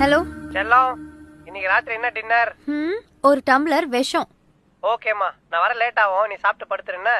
hello செல்லம் இன்னைக்கு ராத்திரி என்ன டின்னர் ம் ஒரு டம்ளர் விஷம் ஓகேம்மா நான் வர லேட் ஆகும் நீ சாப்பிட்டு படுத்துருன்னு